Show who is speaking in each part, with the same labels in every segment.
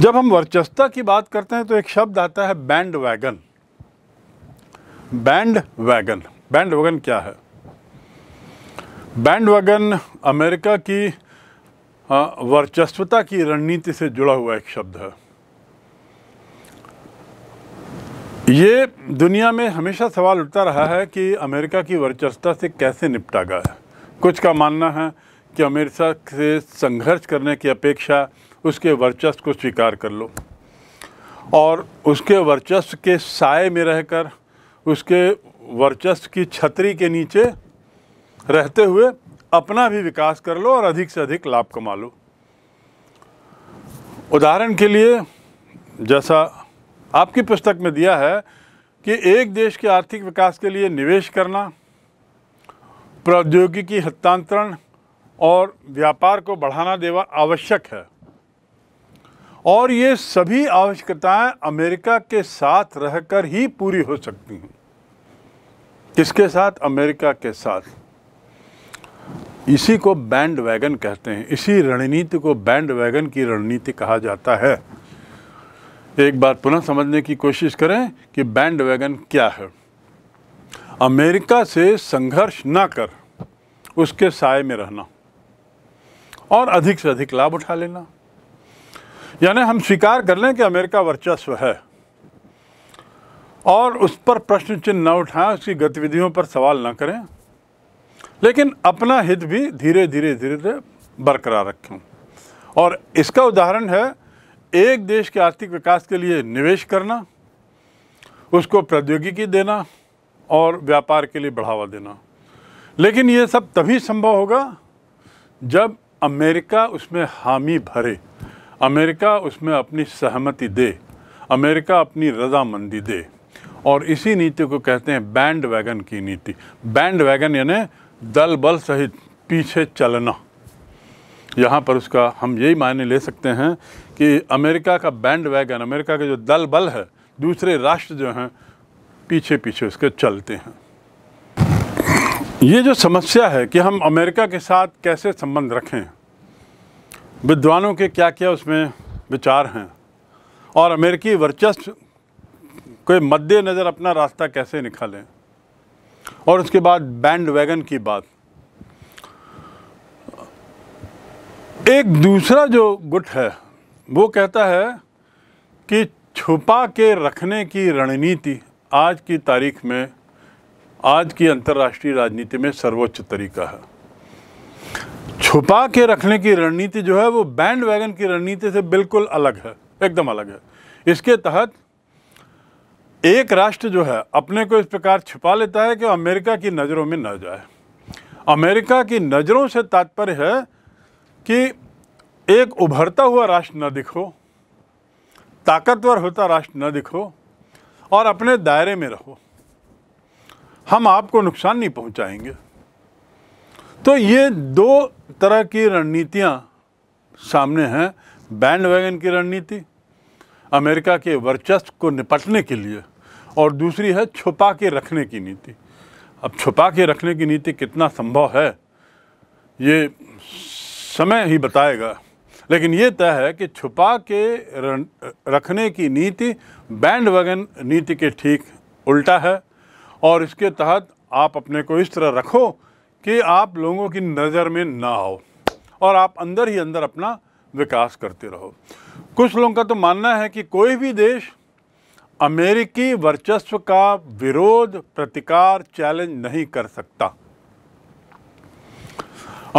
Speaker 1: जब हम वर्चस्ता की बात करते हैं तो एक शब्द आता है bandwagon bandwagon bandwagon क्या है बैंड वैगन अमेरिका की वर्चस्वता की रणनीति से जुड़ा हुआ एक शब्द है ये दुनिया में हमेशा सवाल उठता रहा है कि अमेरिका की वर्चस्वता से कैसे निपटा गया है कुछ का मानना है कि अमेरिका से संघर्ष करने की अपेक्षा उसके वर्चस्व को स्वीकार कर लो और उसके वर्चस्व के साय में रहकर उसके वर्चस्व की छतरी के नीचे रहते हुए अपना भी विकास कर लो और अधिक से अधिक लाभ कमा लो उदाहरण के लिए जैसा आपकी पुस्तक में दिया है कि एक देश के आर्थिक विकास के लिए निवेश करना प्रौद्योगिकी हस्तांतरण और व्यापार को बढ़ाना देना आवश्यक है और ये सभी आवश्यकताएं अमेरिका के साथ रहकर ही पूरी हो सकती हैं किसके साथ अमेरिका के साथ इसी को बैंड वैगन कहते हैं इसी रणनीति को बैंड वैगन की रणनीति कहा जाता है एक बार पुनः समझने की कोशिश करें कि बैंड वैगन क्या है अमेरिका से संघर्ष ना कर उसके साय में रहना और अधिक से अधिक लाभ उठा लेना यानी हम स्वीकार कर लें कि अमेरिका वर्चस्व है और उस पर प्रश्न चिन्ह न उठाएं उसकी गतिविधियों पर सवाल न करें लेकिन अपना हित भी धीरे धीरे धीरे धीरे बरकरार रखें और इसका उदाहरण है एक देश के आर्थिक विकास के लिए निवेश करना उसको प्रौद्योगिकी देना और व्यापार के लिए बढ़ावा देना लेकिन ये सब तभी संभव होगा जब अमेरिका उसमें हामी भरे अमेरिका उसमें अपनी सहमति दे अमेरिका अपनी रजामंदी दे और इसी नीति को कहते हैं बैंड वैगन की नीति बैंड वैगन यानी दल बल सहित पीछे चलना यहाँ पर उसका हम यही मायने ले सकते हैं कि अमेरिका का बैंड वैगन अमेरिका का जो दल बल है दूसरे राष्ट्र जो हैं पीछे पीछे उसके चलते हैं ये जो समस्या है कि हम अमेरिका के साथ कैसे संबंध रखें विद्वानों के क्या क्या उसमें विचार हैं और अमेरिकी वर्चस्व के मद्देनज़र अपना रास्ता कैसे निकालें और उसके बाद बैंड वैगन की बात एक दूसरा जो गुट है वो कहता है कि छुपा के रखने की रणनीति आज की तारीख में आज की अंतर्राष्ट्रीय राजनीति में सर्वोच्च तरीका है छुपा के रखने की रणनीति जो है वो बैंड वैगन की रणनीति से बिल्कुल अलग है एकदम अलग है इसके तहत एक राष्ट्र जो है अपने को इस प्रकार छुपा लेता है कि अमेरिका की नज़रों में न जाए अमेरिका की नज़रों से तात्पर्य है कि एक उभरता हुआ राष्ट्र न दिखो ताकतवर होता राष्ट्र न दिखो और अपने दायरे में रहो हम आपको नुकसान नहीं पहुंचाएंगे तो ये दो तरह की रणनीतियाँ सामने हैं बैंड वैगन की रणनीति अमेरिका के वर्चस्व को निपटने के लिए और दूसरी है छुपा के रखने की नीति अब छुपा के रखने की नीति कितना संभव है ये समय ही बताएगा लेकिन ये तय है कि छुपा के रखने की नीति बैंड वैगन नीति के ठीक उल्टा है और इसके तहत आप अपने को इस तरह रखो कि आप लोगों की नज़र में ना आओ और आप अंदर ही अंदर अपना विकास करते रहो कुछ लोगों का तो मानना है कि कोई भी देश अमेरिकी वर्चस्व का विरोध प्रतिकार चैलेंज नहीं कर सकता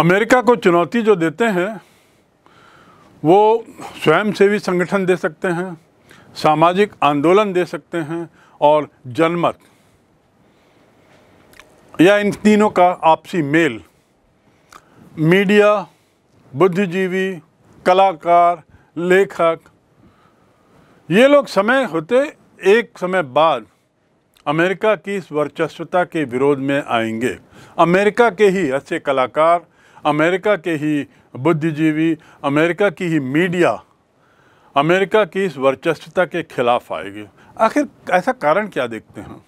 Speaker 1: अमेरिका को चुनौती जो देते हैं वो स्वयंसेवी संगठन दे सकते हैं सामाजिक आंदोलन दे सकते हैं और जनमत या इन तीनों का आपसी मेल मीडिया बुद्धिजीवी कलाकार लेखक ये लोग समय होते एक समय बाद अमेरिका की इस वर्चस्वता के विरोध में आएंगे अमेरिका के ही अच्छे कलाकार अमेरिका के ही बुद्धिजीवी अमेरिका की ही मीडिया अमेरिका की इस वर्चस्वता के खिलाफ आएगी आखिर ऐसा कारण क्या देखते हैं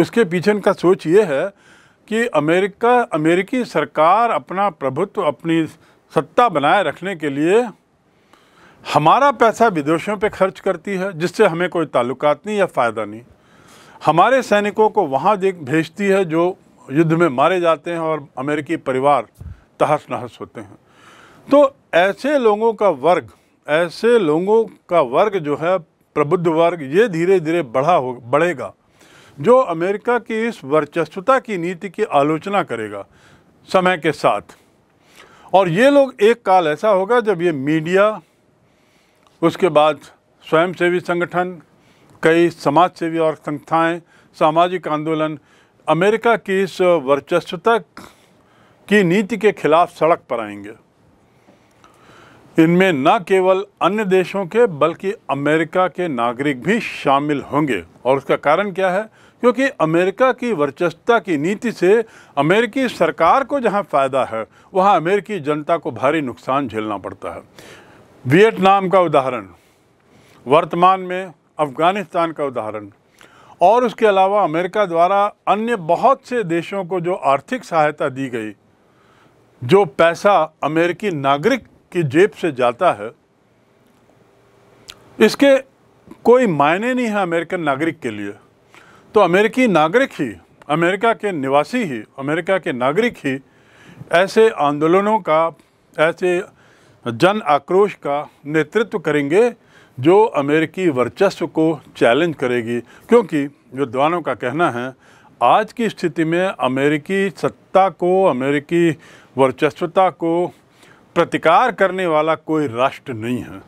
Speaker 1: इसके पीछे इनका सोच ये है कि अमेरिका अमेरिकी सरकार अपना प्रभुत्व अपनी सत्ता बनाए रखने के लिए हमारा पैसा विदेशों पे खर्च करती है जिससे हमें कोई ताल्लुकात नहीं या फ़ायदा नहीं हमारे सैनिकों को वहाँ देख भेजती है जो युद्ध में मारे जाते हैं और अमेरिकी परिवार तहस नहस होते हैं तो ऐसे लोगों का वर्ग ऐसे लोगों का वर्ग जो है प्रबुद्ध वर्ग ये धीरे धीरे बढ़ा हो बढ़ेगा जो अमेरिका की इस वर्चस्वता की नीति की आलोचना करेगा समय के साथ और ये लोग एक काल ऐसा होगा जब ये मीडिया उसके बाद स्वयंसेवी संगठन कई समाजसेवी और संस्थाएं सामाजिक आंदोलन अमेरिका की इस वर्चस्वता की नीति के खिलाफ सड़क पर आएंगे इनमें न केवल अन्य देशों के बल्कि अमेरिका के नागरिक भी शामिल होंगे और उसका कारण क्या है क्योंकि अमेरिका की वर्चस्वता की नीति से अमेरिकी सरकार को जहाँ फ़ायदा है वहाँ अमेरिकी जनता को भारी नुकसान झेलना पड़ता है वियतनाम का उदाहरण वर्तमान में अफ़गानिस्तान का उदाहरण और उसके अलावा अमेरिका द्वारा अन्य बहुत से देशों को जो आर्थिक सहायता दी गई जो पैसा अमेरिकी नागरिक की जेब से जाता है इसके कोई मायने नहीं है अमेरिकन नागरिक के लिए तो अमेरिकी नागरिक ही अमेरिका के निवासी ही अमेरिका के नागरिक ही ऐसे आंदोलनों का ऐसे जन आक्रोश का नेतृत्व करेंगे जो अमेरिकी वर्चस्व को चैलेंज करेगी क्योंकि विद्वानों का कहना है आज की स्थिति में अमेरिकी सत्ता को अमेरिकी वर्चस्वता को प्रतिकार करने वाला कोई राष्ट्र नहीं है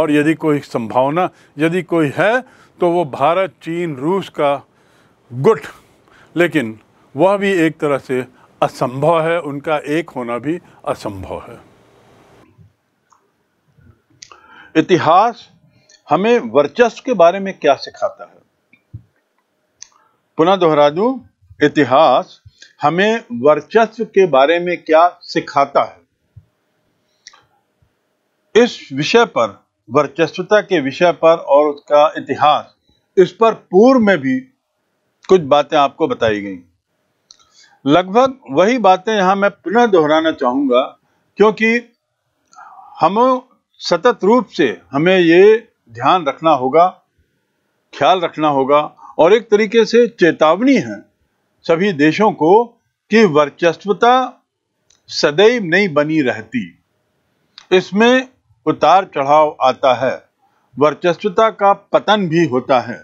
Speaker 1: और यदि कोई संभावना यदि कोई है तो वो भारत चीन रूस का गुड लेकिन वह भी एक तरह से असंभव है उनका एक होना भी असंभव है इतिहास हमें वर्चस्व के बारे में क्या सिखाता है पुनः दोहरा दू इतिहास हमें वर्चस्व के बारे में क्या सिखाता है इस विषय पर वर्चस्वता के विषय पर और उसका इतिहास इस पर पूर्व में भी कुछ बातें आपको बताई गई लगभग वही बातें यहां मैं पुनः दोहराना चाहूंगा क्योंकि हम सतत रूप से हमें ये ध्यान रखना होगा ख्याल रखना होगा और एक तरीके से चेतावनी है सभी देशों को कि वर्चस्वता सदैव नहीं बनी रहती इसमें उतार चढ़ाव आता है वर्चस्वता का पतन भी होता है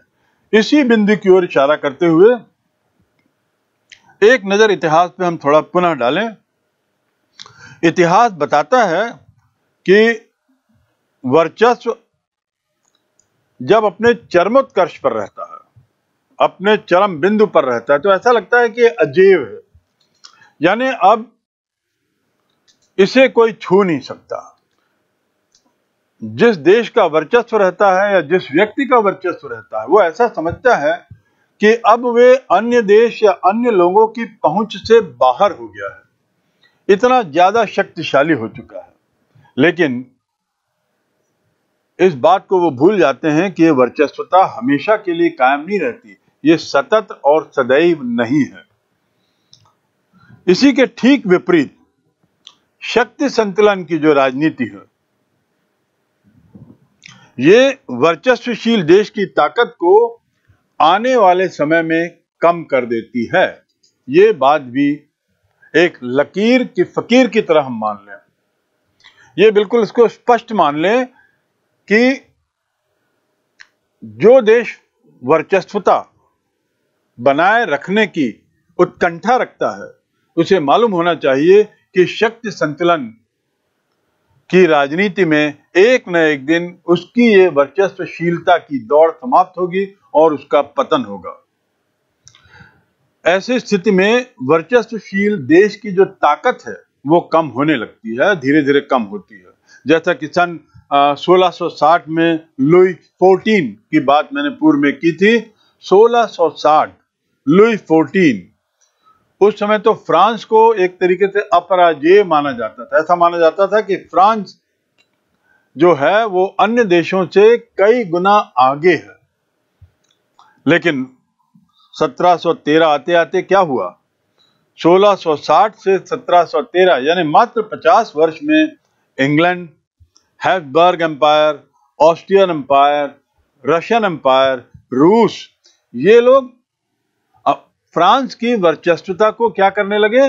Speaker 1: इसी बिंदु की ओर इशारा करते हुए एक नजर इतिहास पे हम थोड़ा पुनः डालें इतिहास बताता है कि वर्चस्व जब अपने चरमोत्कर्ष पर रहता है अपने चरम बिंदु पर रहता है तो ऐसा लगता है कि अजीब है यानी अब इसे कोई छू नहीं सकता जिस देश का वर्चस्व रहता है या जिस व्यक्ति का वर्चस्व रहता है वो ऐसा समझता है कि अब वे अन्य देश या अन्य लोगों की पहुंच से बाहर हो गया है इतना ज्यादा शक्तिशाली हो चुका है लेकिन इस बात को वो भूल जाते हैं कि ये वर्चस्वता हमेशा के लिए कायम नहीं रहती ये सतत और सदैव नहीं है इसी के ठीक विपरीत शक्ति संतुलन की जो राजनीति है ये वर्चस्वशील देश की ताकत को आने वाले समय में कम कर देती है ये बात भी एक लकीर की फकीर की तरह हम मान लें ये बिल्कुल इसको स्पष्ट मान लें कि जो देश वर्चस्वता बनाए रखने की उत्कंठा रखता है उसे मालूम होना चाहिए कि शक्ति संतुलन कि राजनीति में एक न एक दिन उसकी ये वर्चस्वशीलता की दौड़ समाप्त होगी और उसका पतन होगा ऐसी स्थिति में वर्चस्वशील देश की जो ताकत है वो कम होने लगती है धीरे धीरे कम होती है जैसा कि सन 1660 में लुई 14 की बात मैंने पूर्व में की थी 1660 लुई उस समय तो फ्रांस को एक तरीके से अपराजेय माना जाता था ऐसा माना जाता था कि फ्रांस जो है वो अन्य देशों से कई गुना आगे है लेकिन 1713 आते आते क्या हुआ 1660 से 1713 यानी मात्र 50 वर्ष में England Habsburg empire Austrian empire Russian empire रूस ये लोग फ्रांस की वर्चस्वता को क्या करने लगे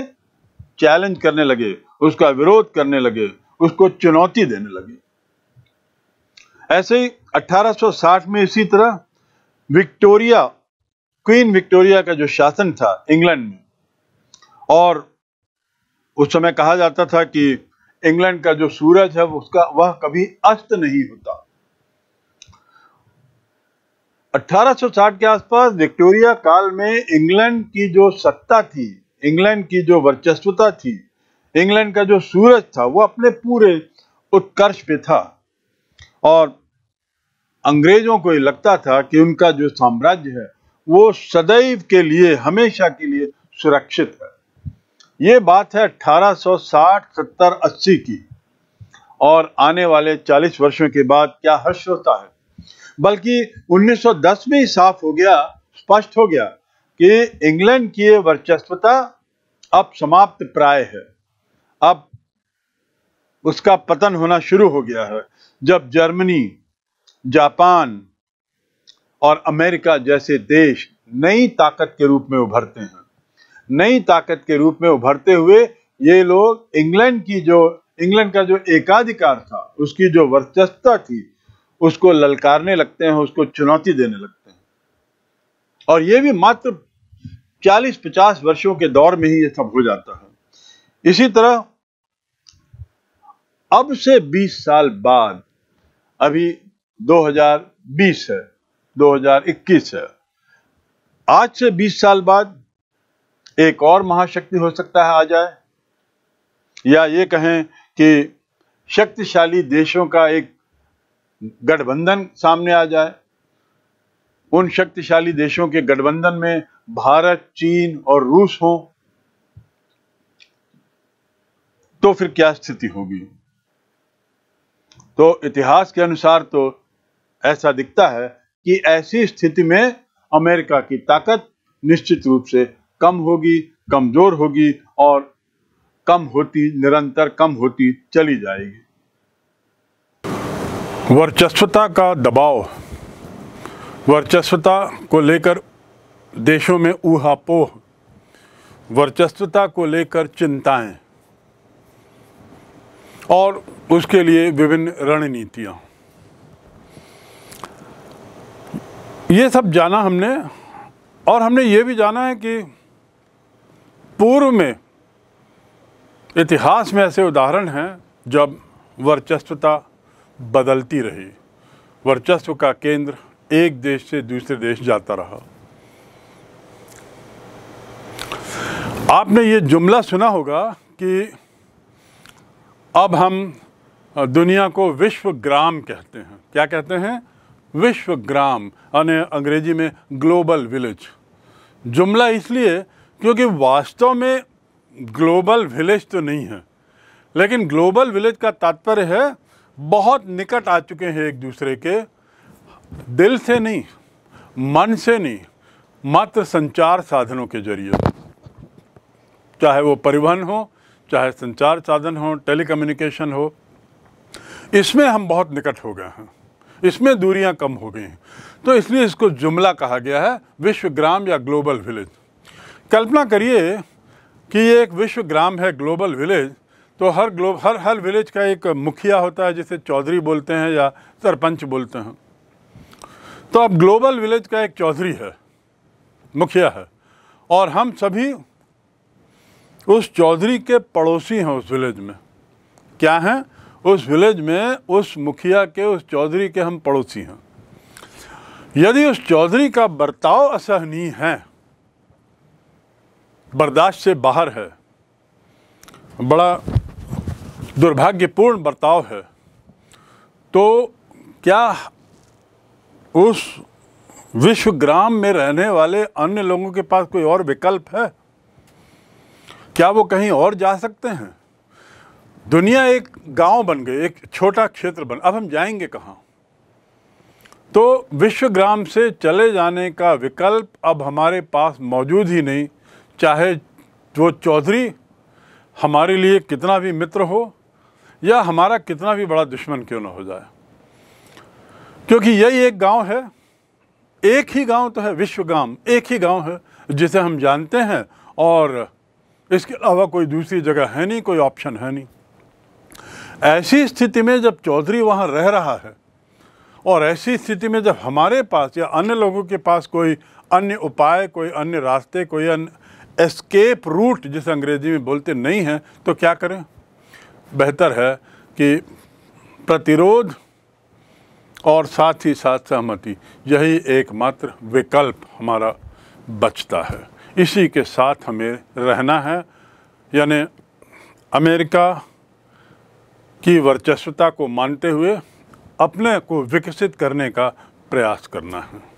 Speaker 1: चैलेंज करने लगे उसका विरोध करने लगे उसको चुनौती देने लगे ऐसे ही 1860 में इसी तरह विक्टोरिया क्वीन विक्टोरिया का जो शासन था इंग्लैंड में और उस समय कहा जाता था कि इंग्लैंड का जो सूरज है उसका वह कभी अस्त नहीं होता 1860 के आसपास विक्टोरिया काल में इंग्लैंड की जो सत्ता थी इंग्लैंड की जो वर्चस्वता थी इंग्लैंड का जो सूरज था वो अपने पूरे उत्कर्ष पे था और अंग्रेजों को ये लगता था कि उनका जो साम्राज्य है वो सदैव के लिए हमेशा के लिए सुरक्षित है ये बात है 1860, 70, 80 की और आने वाले 40 वर्षों के बाद क्या हर्ष होता है बल्कि 1910 में ही साफ हो गया स्पष्ट हो गया कि इंग्लैंड की वर्चस्वता अब समाप्त प्राय है अब उसका पतन होना शुरू हो गया है जब जर्मनी जापान और अमेरिका जैसे देश नई ताकत के रूप में उभरते हैं नई ताकत के रूप में उभरते हुए ये लोग इंग्लैंड की जो इंग्लैंड का जो एकाधिकार था उसकी जो वर्चस्वता थी उसको ललकारने लगते हैं उसको चुनौती देने लगते हैं और ये भी मात्र 40-50 वर्षों के दौर में ही ये सब हो जाता है इसी तरह अब से 20 साल बाद अभी 2020 है 2021 है आज से 20 साल बाद एक और महाशक्ति हो सकता है आ जाए या ये कहें कि शक्तिशाली देशों का एक गठबंधन सामने आ जाए उन शक्तिशाली देशों के गठबंधन में भारत चीन और रूस हो तो फिर क्या स्थिति होगी तो इतिहास के अनुसार तो ऐसा दिखता है कि ऐसी स्थिति में अमेरिका की ताकत निश्चित रूप से कम होगी कमजोर होगी और कम होती निरंतर कम होती चली जाएगी वर्चस्वता का दबाव वर्चस्वता को लेकर देशों में ऊहापोह वर्चस्वता को लेकर चिंताएं और उसके लिए विभिन्न रणनीतियाँ ये सब जाना हमने और हमने ये भी जाना है कि पूर्व में इतिहास में ऐसे उदाहरण हैं जब वर्चस्वता बदलती रही वर्चस्व का केंद्र एक देश से दूसरे देश जाता रहा आपने ये जुमला सुना होगा कि अब हम दुनिया को विश्व ग्राम कहते हैं क्या कहते हैं विश्व ग्राम यानी अंग्रेजी में ग्लोबल विलेज जुमला इसलिए क्योंकि वास्तव में ग्लोबल विलेज तो नहीं है लेकिन ग्लोबल विलेज का तात्पर्य है बहुत निकट आ चुके हैं एक दूसरे के दिल से नहीं मन से नहीं मात्र संचार साधनों के जरिए चाहे वो परिवहन हो चाहे संचार साधन हो टेलीकम्युनिकेशन हो इसमें हम बहुत निकट हो गए हैं इसमें दूरियां कम हो गई हैं तो इसलिए इसको जुमला कहा गया है विश्व ग्राम या ग्लोबल विलेज कल्पना करिए कि ये एक विश्व ग्राम है ग्लोबल विलेज तो हर ग्लोब हर हर विलेज का एक मुखिया होता है जिसे चौधरी बोलते हैं या सरपंच बोलते हैं तो अब ग्लोबल विलेज का एक चौधरी है मुखिया है और हम सभी उस चौधरी के पड़ोसी हैं उस विलेज में क्या हैं उस विलेज में उस मुखिया के उस चौधरी के हम पड़ोसी हैं यदि उस चौधरी का बर्ताव असहनीय है बर्दाश्त से बाहर है बड़ा दुर्भाग्यपूर्ण बर्ताव है तो क्या उस विश्व ग्राम में रहने वाले अन्य लोगों के पास कोई और विकल्प है क्या वो कहीं और जा सकते हैं दुनिया एक गांव बन गई एक छोटा क्षेत्र बन अब हम जाएंगे कहाँ तो विश्व ग्राम से चले जाने का विकल्प अब हमारे पास मौजूद ही नहीं चाहे वो चौधरी हमारे लिए कितना भी मित्र हो या हमारा कितना भी बड़ा दुश्मन क्यों ना हो जाए क्योंकि यही एक गांव है एक ही गांव तो है विश्वगाम एक ही गांव है जिसे हम जानते हैं और इसके अलावा कोई दूसरी जगह है नहीं कोई ऑप्शन है नहीं ऐसी स्थिति में जब चौधरी वहाँ रह रहा है और ऐसी स्थिति में जब हमारे पास या अन्य लोगों के पास कोई अन्य उपाय कोई अन्य रास्ते कोई अन्य एस्केप रूट जिसे अंग्रेजी में बोलते नहीं हैं तो क्या करें बेहतर है कि प्रतिरोध और साथ ही साथ सहमति यही एकमात्र विकल्प हमारा बचता है इसी के साथ हमें रहना है यानी अमेरिका की वर्चस्वता को मानते हुए अपने को विकसित करने का प्रयास करना है